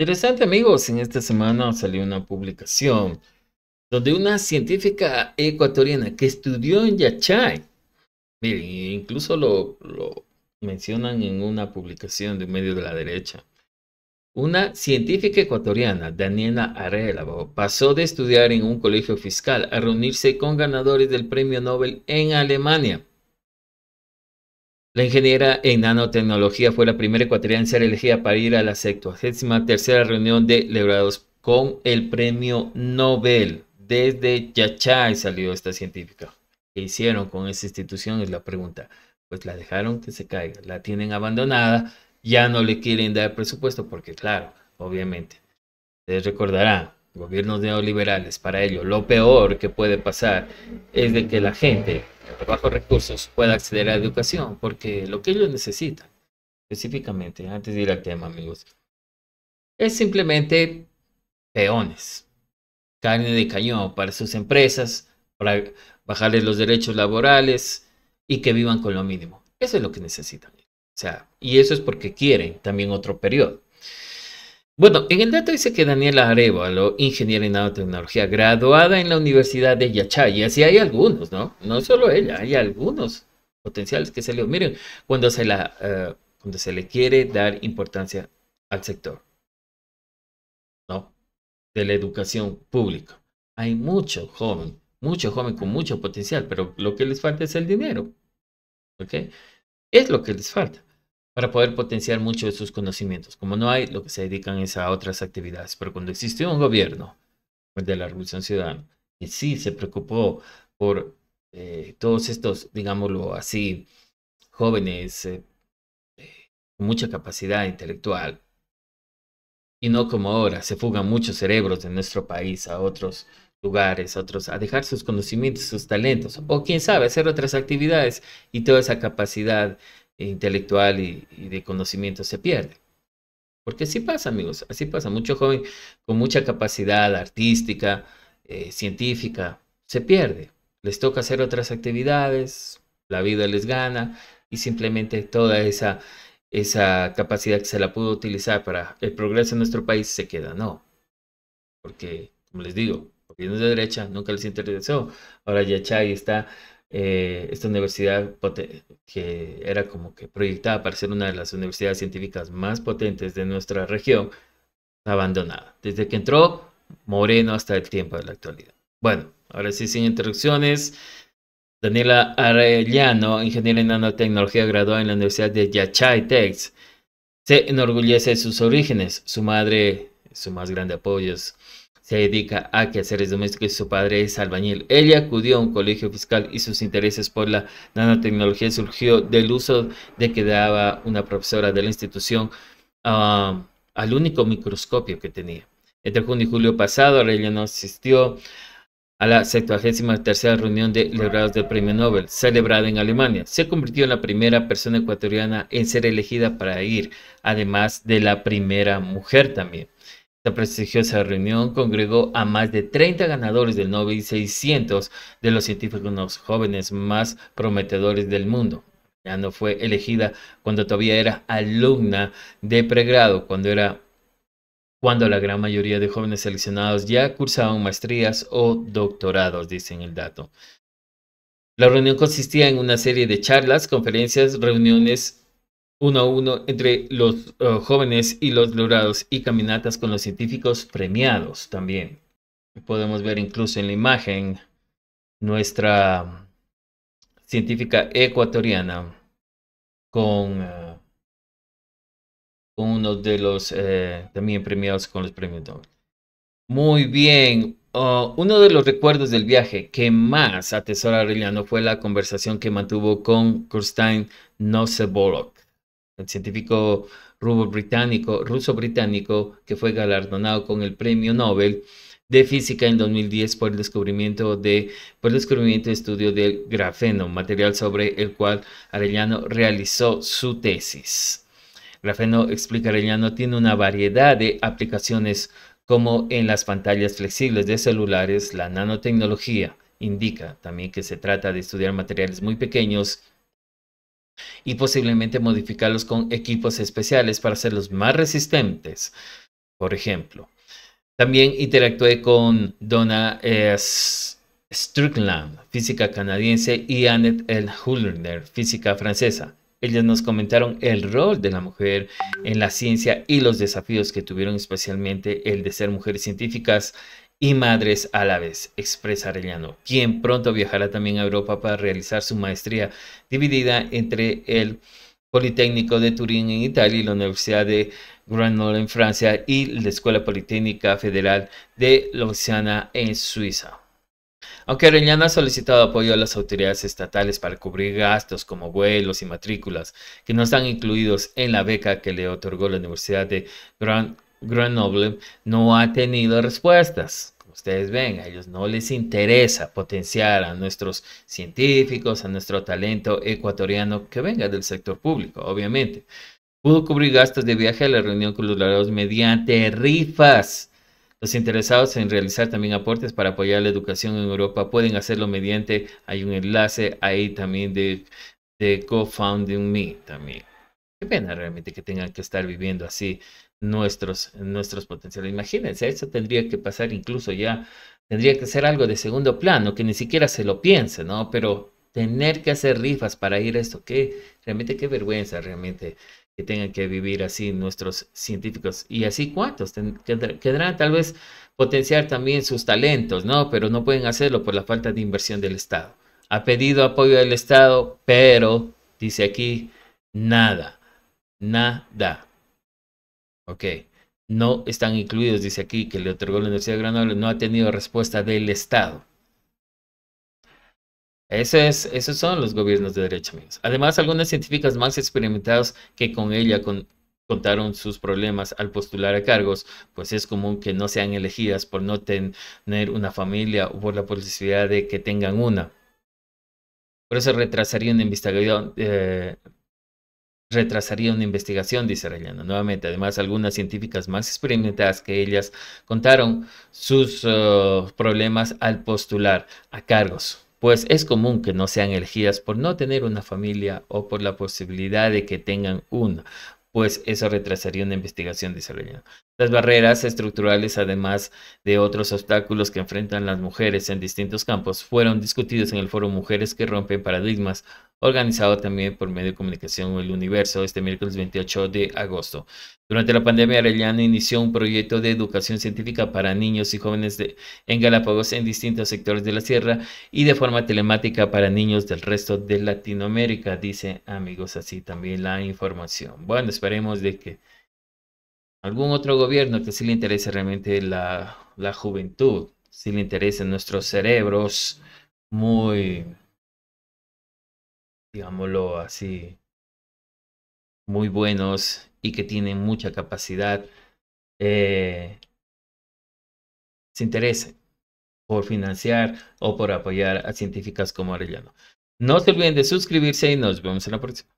Interesante amigos, en esta semana salió una publicación donde una científica ecuatoriana que estudió en Yachay, miren, incluso lo, mencionan en una publicación de medio de la derecha, una científica ecuatoriana, Daniela Arelabo, pasó de estudiar en un colegio fiscal a reunirse con ganadores del premio Nobel en Alemania. La ingeniera en nanotecnología fue la primera ecuatoriana en ser elegida para ir a la 73 tercera reunión de Lebrados con el premio Nobel. Desde Yachay salió esta científica. ¿Qué hicieron con esa institución? Es la pregunta. Pues la dejaron que se caiga, la tienen abandonada, ya no le quieren dar presupuesto porque claro, obviamente, ustedes recordarán, gobiernos neoliberales para ello. Lo peor que puede pasar es de que la gente de bajos recursos pueda acceder a educación, porque lo que ellos necesitan, específicamente, antes de ir al tema, amigos, es simplemente peones, carne de cañón para sus empresas, para bajarles los derechos laborales y que vivan con lo mínimo. Eso es lo que necesitan. O sea, y eso es porque quieren también otro periodo. Bueno, en el dato dice que Daniela Arevalo, ingeniera en nanotecnología, graduada en la Universidad de Yachay, y así hay algunos, ¿no? No solo ella, hay algunos potenciales que se le... Miren, cuando se, la, eh, cuando se le quiere dar importancia al sector, ¿no? De la educación pública. Hay mucho joven, mucho joven con mucho potencial, pero lo que les falta es el dinero, ¿ok? Es lo que les falta para poder potenciar mucho de sus conocimientos. Como no hay, lo que se dedican es a otras actividades. Pero cuando existió un gobierno de la Revolución Ciudadana que sí se preocupó por eh, todos estos, digámoslo así, jóvenes con eh, eh, mucha capacidad intelectual, y no como ahora, se fugan muchos cerebros de nuestro país a otros lugares, a otros, a dejar sus conocimientos, sus talentos, o quién sabe, hacer otras actividades y toda esa capacidad intelectual y, de conocimiento se pierde. Porque así pasa, amigos, así pasa. Mucho joven con mucha capacidad artística, eh, científica, se pierde. Les toca hacer otras actividades, la vida les gana y simplemente toda esa, esa capacidad que se la pudo utilizar para el progreso en nuestro país se queda. No. Porque, como les digo, gobiernos de derecha nunca les interesó. Ahora Yachay está eh, esta universidad que era como que proyectada para ser una de las universidades científicas más potentes de nuestra región, abandonada. Desde que entró Moreno hasta el tiempo de la actualidad. Bueno, ahora sí, sin interrupciones. Daniela Arellano, ingeniera en nanotecnología graduada en la Universidad de Yachay, Texas, se enorgullece de sus orígenes. Su madre, su más grande apoyo es se dedica a quehaceres domésticos y su padre es albañil. Ella acudió a un colegio fiscal y sus intereses por la nanotecnología surgió del uso de que daba una profesora de la institución ah, al único microscopio que tenía. Entre junio y julio pasado, no asistió a la 73 reunión de laureados del Premio Nobel, celebrada en Alemania. Se convirtió en la primera persona ecuatoriana en ser elegida para ir, además de la primera mujer también. Esta prestigiosa reunión congregó a más de 30 ganadores del Nobel 600 de los científicos jóvenes más prometedores del mundo. Ya no fue elegida cuando todavía era alumna de pregrado, cuando era cuando la gran mayoría de jóvenes seleccionados ya cursaban maestrías o doctorados, dicen el dato. La reunión consistía en una serie de charlas, conferencias, reuniones uno a uno entre los eh, jóvenes y los logrados y caminatas con los científicos premiados también. Podemos ver incluso en la imagen nuestra científica ecuatoriana con, eh, uno de los eh, también premiados con los premios Muy bien, oh, uno de los recuerdos del viaje que más atesora Arellano fue la conversación que mantuvo con Kurstein Nosebolok, el científico británico, ruso británico que fue galardonado con el premio Nobel de física en 2010 por el descubrimiento de por el descubrimiento y estudio del grafeno, material sobre el cual Arellano realizó su tesis. Grafeno, explica Arellano, tiene una variedad de aplicaciones como en las pantallas flexibles de celulares, la nanotecnología indica también que se trata de estudiar materiales muy pequeños y posiblemente modificarlos con equipos especiales para hacerlos más resistentes, por ejemplo. También interactué con Donna eh, Strickland, física canadiense, y Annette L. física francesa. Ellas nos comentaron el rol de la mujer en la ciencia y los desafíos que tuvieron especialmente el de ser mujeres científicas y madres a la vez, expresa Arellano, quien pronto viajará también a Europa para realizar su maestría dividida entre el Politécnico de Turín en Italia y la Universidad de Grenoble en Francia y la Escuela Politécnica Federal de Lausanne en Suiza. Aunque Arellano ha solicitado apoyo a las autoridades estatales para cubrir gastos como vuelos y matrículas que no están incluidos en la beca que le otorgó la Universidad de Grand. Grenoble no ha tenido respuestas. Ustedes ven, a ellos no les interesa potenciar a nuestros científicos, a nuestro talento ecuatoriano que venga del sector público, obviamente. Pudo cubrir gastos de viaje a la reunión con los laureados mediante rifas. Los interesados en realizar también aportes para apoyar la educación en Europa pueden hacerlo mediante, hay un enlace ahí también de, de Co-Founding Me también. Qué pena realmente que tengan que estar viviendo así nuestros, nuestros potenciales. Imagínense, eso tendría que pasar incluso ya, tendría que ser algo de segundo plano, que ni siquiera se lo piense, ¿no? Pero tener que hacer rifas para ir a esto, que realmente qué vergüenza, realmente que tengan que vivir así nuestros científicos. Y así cuántos quedarán tal vez potenciar también sus talentos, ¿no? Pero no pueden hacerlo por la falta de inversión del Estado. Ha pedido apoyo del Estado, pero dice aquí, nada, nada. Ok. No están incluidos, dice aquí, que le otorgó la Universidad de Granada, no ha tenido respuesta del Estado. esos son los gobiernos de derecha, amigos. Además, algunas científicas más experimentadas que con ella contaron sus problemas al postular a cargos, pues es común que no sean elegidas por no tener una familia o por la posibilidad de que tengan una. Por eso retrasarían en investigación, eh, retrasaría una investigación, dice Arellano. Nuevamente, además, algunas científicas más experimentadas que ellas contaron sus eh, problemas al postular a cargos, pues es común que no sean elegidas por no tener una familia o por la posibilidad de que tengan una pues eso retrasaría una investigación dice desarrollada. Las barreras estructurales, además de otros obstáculos que enfrentan las mujeres en distintos campos, fueron discutidos en el foro Mujeres que rompen paradigmas, organizado también por medio de comunicación El Universo este miércoles 28 de agosto. Durante la pandemia, Arellano inició un proyecto de educación científica para niños y jóvenes de, en Galápagos en distintos sectores de la sierra y de forma telemática para niños del resto de Latinoamérica, dice amigos, así también la información. Bueno, esperemos de que algún otro gobierno que sí le interese realmente la, la juventud, sí le interesan nuestros cerebros muy digámoslo así, muy buenos y que tienen mucha capacidad, eh, se interesen por financiar o por apoyar a científicas como Arellano. No se olviden de suscribirse y nos vemos en la próxima.